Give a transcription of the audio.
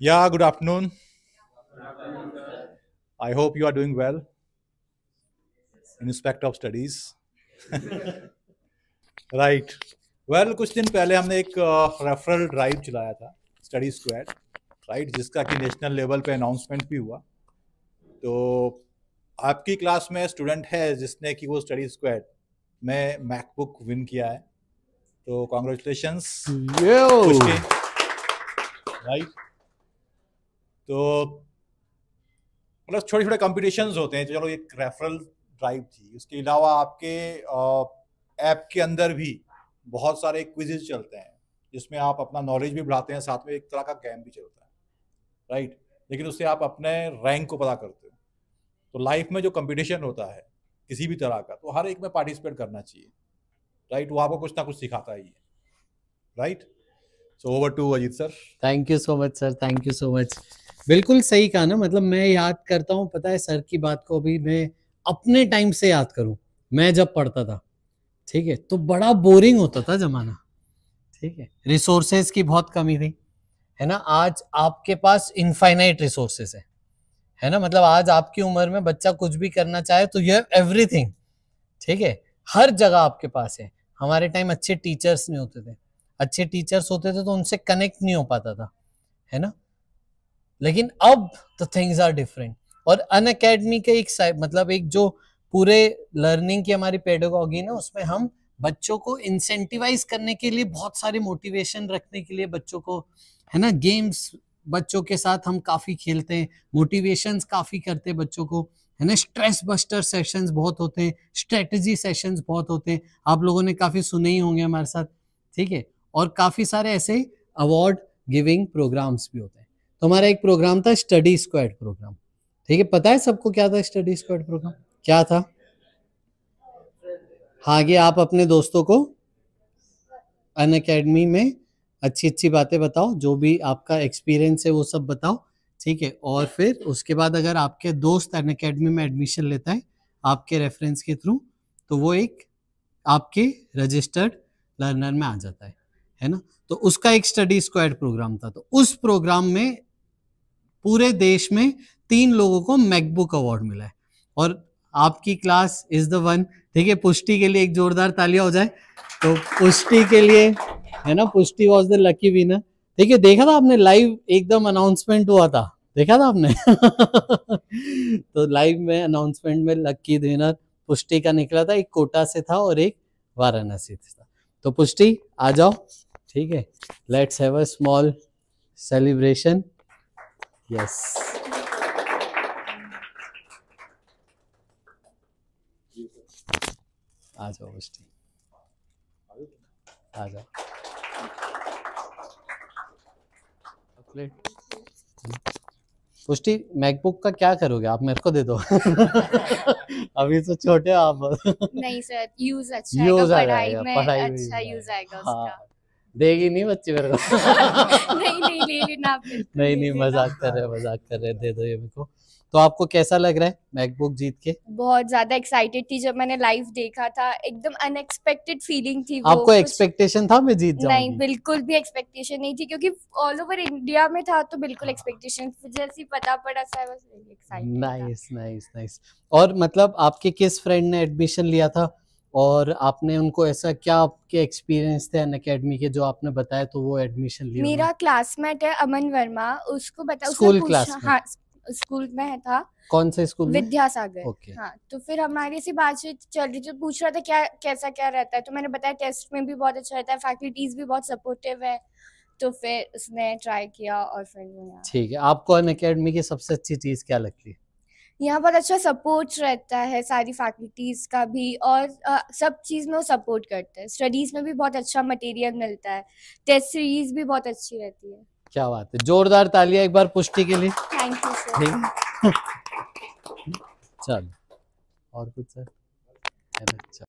Yeah, good afternoon. Good afternoon I hope you are doing well in respect of studies. right. well, कुछ दिन पहले हमने एक referral drive चलाया था स्टडी स्क्वेड राइट जिसका कि नेशनल लेवल पे अनाउंसमेंट भी हुआ तो आपकी क्लास में स्टूडेंट है जिसने कि वो स्टडी स्क्वेड में मैकबुक विन किया है तो कॉन्ग्रेचुलेशन राइट तो मतलब छोटे छोटे कॉम्पिटिशन होते हैं तो चलो एक रेफरल ड्राइव थी उसके अलावा आपके ऐप के अंदर भी बहुत सारे क्विजेज चलते हैं जिसमें आप अपना नॉलेज भी बढ़ाते हैं साथ में एक तरह का गेम भी चलता है राइट लेकिन उससे आप अपने रैंक को पता करते हो तो लाइफ में जो कंपटीशन होता है किसी भी तरह का तो हर एक में पार्टिसिपेट करना चाहिए राइट वो आपको कुछ ना कुछ सिखाता ही है right so over to Ajit sir thank you so much sir thank you so much बिल्कुल सही कहा ना मतलब मैं याद करता हूँ पता है सर की बात को भी मैं अपने टाइम से याद करूँ मैं जब पढ़ता था ठीक है तो बड़ा बोरिंग होता था जमाना ठीक है रिसोर्सेज की बहुत कमी थी है ना आज आपके पास इनफाइनाइट रिसोर्सेज है है ना मतलब आज आपकी उम्र में बच्चा कुछ भी करना चाहे तो यू हैव एवरीथिंग ठीक है हर जगह आपके पास है हमारे टाइम अच्छे टीचर्स नहीं होते थे अच्छे टीचर्स होते थे तो उनसे कनेक्ट नहीं हो पाता था है ना लेकिन अब द थिंग्स आर डिफरेंट और अन अकेडमी के एक मतलब एक जो पूरे लर्निंग की हमारी पेडोगॉगी ना उसमें हम बच्चों को इंसेंटिवाइज करने के लिए बहुत सारे मोटिवेशन रखने के लिए बच्चों को है ना गेम्स बच्चों के साथ हम काफ़ी खेलते हैं मोटिवेशन काफ़ी करते हैं बच्चों को है ना स्ट्रेस बस्टर सेशंस बहुत होते हैं स्ट्रेटजी सेशंस बहुत होते हैं आप लोगों ने काफ़ी सुने ही होंगे हमारे साथ ठीक है और काफ़ी सारे ऐसे अवार्ड गिविंग प्रोग्राम्स भी होते हैं तो हमारा एक प्रोग्राम था स्टडी स्क्वाड प्रोग्राम ठीक है पता है सबको क्या था स्टडी स्क्वाड प्रोग्राम क्या था हाँ ये आप अपने दोस्तों को अन अकेडमी में अच्छी अच्छी बातें बताओ जो भी आपका एक्सपीरियंस है वो सब बताओ ठीक है और फिर उसके बाद अगर आपके दोस्त अन अकेडमी में एडमिशन लेता है आपके रेफरेंस के थ्रू तो वो एक आपके रजिस्टर्ड लर्नर में आ जाता है है ना तो उसका एक स्टडी स्क्वाड प्रोग्राम था तो उस प्रोग्राम में पूरे देश में तीन लोगों को मैकबुक अवार्ड मिला है और आपकी क्लास इज द वन ठीक है पुष्टि के लिए एक जोरदार तालियां हो जाए तो पुष्टि के लिए है ना पुष्टि वॉज द लकी विनर ठीक है देखा था आपने लाइव एकदम अनाउंसमेंट हुआ था देखा था आपने तो लाइव में अनाउंसमेंट में लकी विनर पुष्टि का निकला था एक कोटा से था और एक वाराणसी से था तो पुष्टि आ जाओ ठीक है let's have a small celebration Yes. आ जाओ बस्ती आ जाओ पुष्टि मैकबुक का क्या करोगे आप मेरे को दे दो अभी तो छोटे आप नहीं सर यूज अच्छा यूज आएगा पढ़ाई में अच्छा यूज आएगा हाँ। उसका देगी नहीं बच्ची मेरे को नहीं नहीं ले लेना नहीं नहीं मजाक कर रहे मजाक कर रहे दे दो ये मेरे को तो आपको कैसा लग रहा है मैकबुक जीत के बहुत ज्यादा एक्साइटेड थी जब मैंने लाइव देखा था एकदम अनएक्सपेक्टेड फीलिंग थी वो आपको एक्सपेक्टेशन था मैं जीत जाऊंगी नहीं बिल्कुल भी एक्सपेक्टेशन नहीं थी क्योंकि ऑल ओवर इंडिया में था तो बिल्कुल एक्सपेक्टेशन हाँ। जैसे ही पता पड़ा सा बस एक्साइटेड नाइस नाइस नाइस और मतलब आपके किस फ्रेंड ने एडमिशन लिया था और आपने उनको ऐसा क्या आपके एक्सपीरियंस थे अनकेडमी अकेडमी के जो आपने बताया तो वो एडमिशन लिया मेरा क्लासमेट है अमन वर्मा उसको बता स्कूल क्लास हाँ, स्कूल में था कौन से स्कूल विद्यासागर okay. हाँ तो फिर हमारी ऐसी बातचीत चल रही थी तो पूछ रहा था क्या कैसा क्या रहता है तो मैंने बताया टेस्ट में भी बहुत अच्छा रहता है फैकल्टीज भी बहुत सपोर्टिव है तो फिर उसने ट्राई किया और फिर ठीक है आपको अन अकेडमी की सबसे अच्छी चीज क्या लगती है यहाँ पर अच्छा सपोर्ट रहता है सारी फैकल्टीज का भी और आ, सब चीज़ में वो सपोर्ट करते हैं स्टडीज़ में भी बहुत अच्छा मटेरियल मिलता है टेस्ट सीरीज भी बहुत अच्छी रहती है क्या बात है जोरदार तालियां एक बार पुष्टि के लिए थैंक यू सर चल और कुछ सर अच्छा